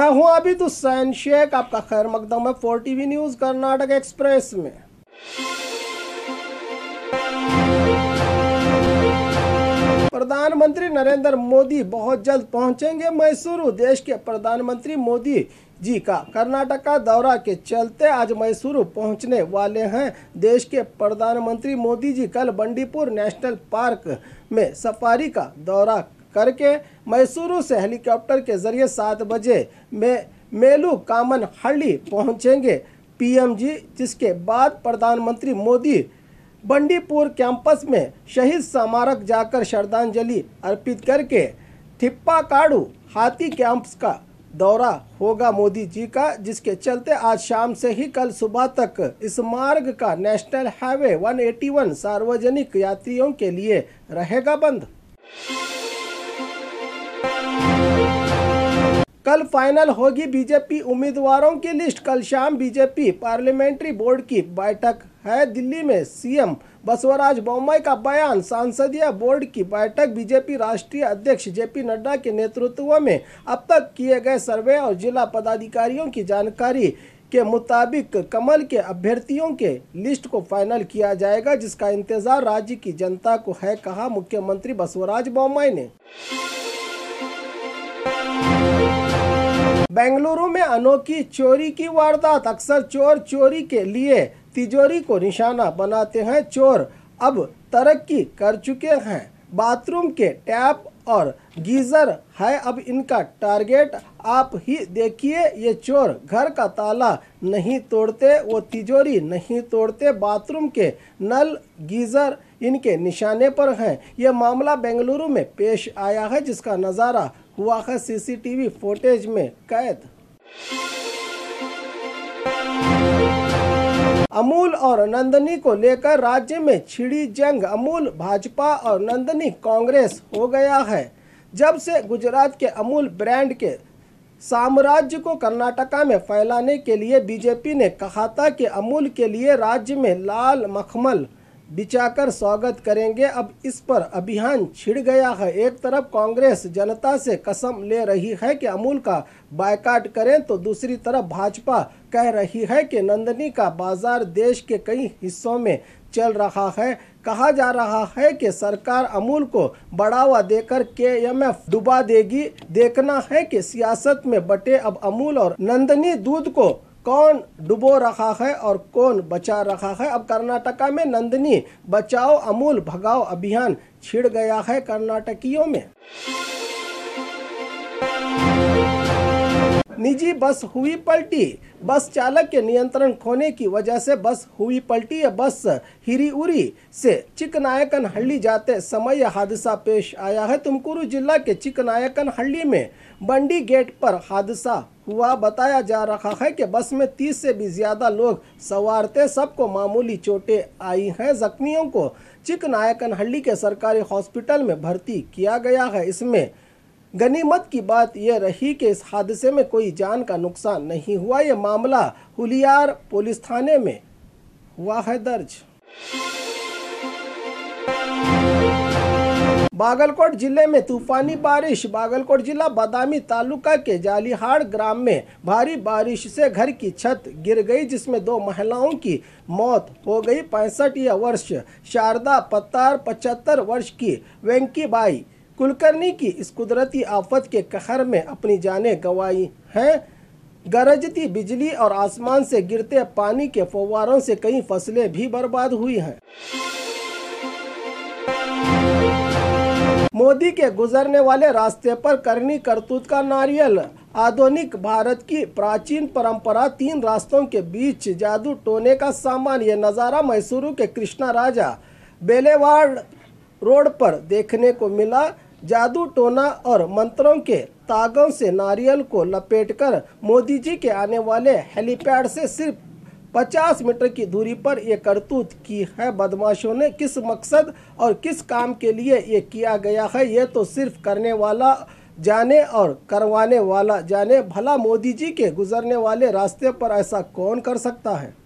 मैं हूं आबिद हुसैन तो शेख आपका खैर मकदम है four TV news Karnataka express में प्रधानमंत्री नरेंद्र मोदी बहुत जल्द पहुंचेंगे मैसूरू देश के प्रधानमंत्री मोदी जी का कर्नाटक का दौरा के चलते आज मैसूरू पहुंचने वाले हैं देश के प्रधानमंत्री मोदी जी कल बंडीपुर नेशनल पार्क में सफारी का दौरा करके मैसूरू से हेलीकॉप्टर के जरिए सात बजे में मेलू कामन हल्ली पहुँचेंगे पीएमजी जिसके बाद प्रधानमंत्री मोदी बंडीपुर कैंपस में शहीद स्मारक जाकर श्रद्धांजलि अर्पित करके थिप्पाकाड़ू हाथी कैंप्स का दौरा होगा मोदी जी का जिसके चलते आज शाम से ही कल सुबह तक इस मार्ग का नेशनल हाईवे 181 सार्वजनिक यात्रियों के लिए रहेगा बंद कल फाइनल होगी बीजेपी उम्मीदवारों की लिस्ट कल शाम बीजेपी पार्लियामेंट्री बोर्ड की बैठक है दिल्ली में सीएम बसवराज बोम्बई का बयान संसदीय बोर्ड की बैठक बीजेपी राष्ट्रीय अध्यक्ष जेपी नड्डा के नेतृत्व में अब तक किए गए सर्वे और जिला पदाधिकारियों की जानकारी के मुताबिक कमल के अभ्यर्थियों के लिस्ट को फाइनल किया जाएगा जिसका इंतजार राज्य की जनता को है कहा मुख्यमंत्री बसवराज बोम्मई ने बेंगलुरु में अनोखी चोरी की वारदात अक्सर चोर चोरी के लिए तिजोरी को निशाना बनाते हैं चोर अब तरक्की कर चुके हैं बाथरूम के टैप और गीज़र है अब इनका टारगेट आप ही देखिए ये चोर घर का ताला नहीं तोड़ते वो तिजोरी नहीं तोड़ते बाथरूम के नल गीज़र इनके निशाने पर हैं यह मामला बेंगलुरु में पेश आया है जिसका नज़ारा हुआ है सीसीटीवी फुटेज में कैद अमूल और नंदनी को लेकर राज्य में छिड़ी जंग अमूल भाजपा और नंदनी कांग्रेस हो गया है जब से गुजरात के अमूल ब्रांड के साम्राज्य को कर्नाटका में फैलाने के लिए बीजेपी ने कहा था कि अमूल के लिए राज्य में लाल मखमल बिछाकर स्वागत करेंगे अब इस पर अभियान छिड़ गया है एक तरफ कांग्रेस जनता से कसम ले रही है कि अमूल का बायकाट करें तो दूसरी तरफ भाजपा कह रही है कि नंदनी का बाजार देश के कई हिस्सों में चल रहा है कहा जा रहा है कि सरकार अमूल को बढ़ावा देकर के एम एफ डुबा देगी देखना है कि सियासत में बटे अब अमूल और नंदनी दूध को कौन डुबो रखा है और कौन बचा रखा है अब कर्नाटका में नंदनी बचाओ अमूल भगाओ अभियान छिड़ गया है कर्नाटकियों में निजी बस हुई पलटी बस चालक के नियंत्रण खोने की वजह से बस हुई पलटी या बस हिरीउरी से चिकनायकन हल्ली जाते समय यह हादसा पेश आया है तुमकुरू जिला के चिकनायकन हल्ली में बंडी गेट पर हादसा हुआ बताया जा रहा है कि बस में 30 से भी ज़्यादा लोग सवार थे सबको मामूली चोटें आई हैं जख्मियों को चिकनायकन हल्ली के सरकारी हॉस्पिटल में भर्ती किया गया है इसमें गनीमत की बात यह रही कि इस हादसे में कोई जान का नुकसान नहीं हुआ यह मामला हुलियार पुलिस थाने में हुआ है दर्ज बागलकोट जिले में तूफानी बारिश बागलकोट जिला बादामी तालुका के जालीहाड़ ग्राम में भारी बारिश से घर की छत गिर गई जिसमें दो महिलाओं की मौत हो गई पैंसठ वर्ष शारदा पत्तार पचहत्तर वर्ष की वेंकी बाई कुलकर्णी की इस कुदरती आफत के कहर में अपनी जानें गंवाई हैं गरजती बिजली और आसमान से गिरते पानी के फवारों से कई फसलें भी बर्बाद हुई हैं मोदी के गुजरने वाले रास्ते पर करनी करतूत का नारियल आधुनिक भारत की प्राचीन परंपरा तीन रास्तों के बीच जादू टोने का सामान यह नज़ारा मैसूरू के कृष्णा राजा बेलेवाड़ रोड पर देखने को मिला जादू टोना और मंत्रों के तागों से नारियल को लपेटकर मोदी जी के आने वाले हेलीपैड से सिर्फ 50 मीटर की दूरी पर यह करतूत की है बदमाशों ने किस मकसद और किस काम के लिए ये किया गया है ये तो सिर्फ करने वाला जाने और करवाने वाला जाने भला मोदी जी के गुजरने वाले रास्ते पर ऐसा कौन कर सकता है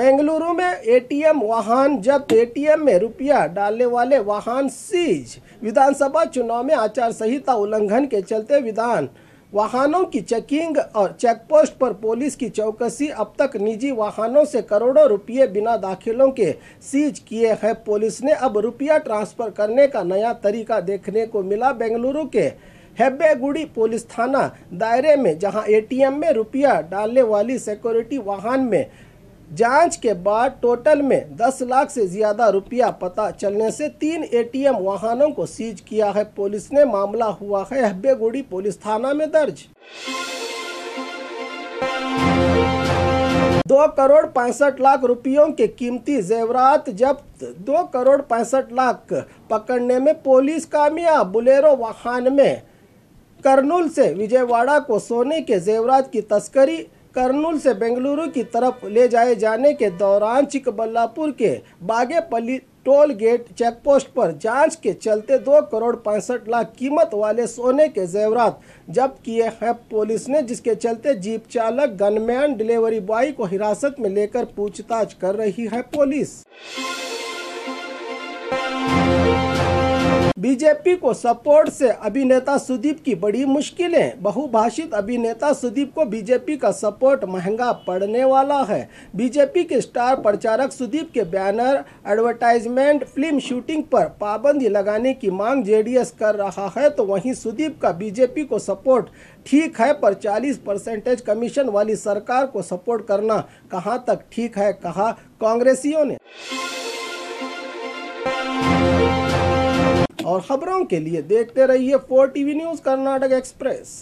बेंगलुरु में एटीएम वाहन जब्त एटीएम में रुपया डालने वाले वाहन सीज विधानसभा चुनाव में आचार संहिता उल्लंघन के चलते विधान वाहनों की चेकिंग और चेकपोस्ट पर पुलिस की चौकसी अब तक निजी वाहनों से करोड़ों रुपये बिना दाखिलों के सीज किए हैं पुलिस ने अब रुपया ट्रांसफ़र करने का नया तरीका देखने को मिला बेंगलुरु के हेब्बेगुड़ी पुलिस थाना दायरे में जहां एटीएम में रुपया डालने वाली सिक्योरिटी वाहन में जांच के बाद टोटल में 10 लाख से ज्यादा रुपया पता चलने से तीन एटीएम वाहनों को सीज किया है पुलिस ने मामला हुआ है हब्बेगुड़ी पुलिस थाना में दर्ज दो करोड़ पैंसठ लाख रुपयों के कीमती जेवरात जब्त दो करोड़ पैंसठ लाख पकड़ने में पुलिस कामयाब बुलेरो वाहन में करनूल से विजयवाड़ा को सोने के जेवरात की तस्करी कर्नूल से बेंगलुरु की तरफ ले जाए जाने के दौरान चिकबल्लापुर के बागेपल्ली टोल गेट चेकपोस्ट पर जांच के चलते दो करोड़ पैंसठ लाख कीमत वाले सोने के जेवरात जब्त किए हैं पुलिस ने जिसके चलते जीप चालक गनमैन डिलीवरी बॉय को हिरासत में लेकर पूछताछ कर रही है पुलिस बीजेपी को सपोर्ट से अभिनेता सुदीप की बड़ी मुश्किलें बहुभाषित अभिनेता सुदीप को बीजेपी का सपोर्ट महंगा पड़ने वाला है बीजेपी के स्टार प्रचारक सुदीप के बैनर एडवर्टाइजमेंट फिल्म शूटिंग पर पाबंदी लगाने की मांग जेडीएस कर रहा है तो वहीं सुदीप का बीजेपी को सपोर्ट ठीक है पर 40 परसेंटेज कमीशन वाली सरकार को सपोर्ट करना कहाँ तक ठीक है कहा कांग्रेसियों ने और खबरों के लिए देखते रहिए four TV news Karnataka express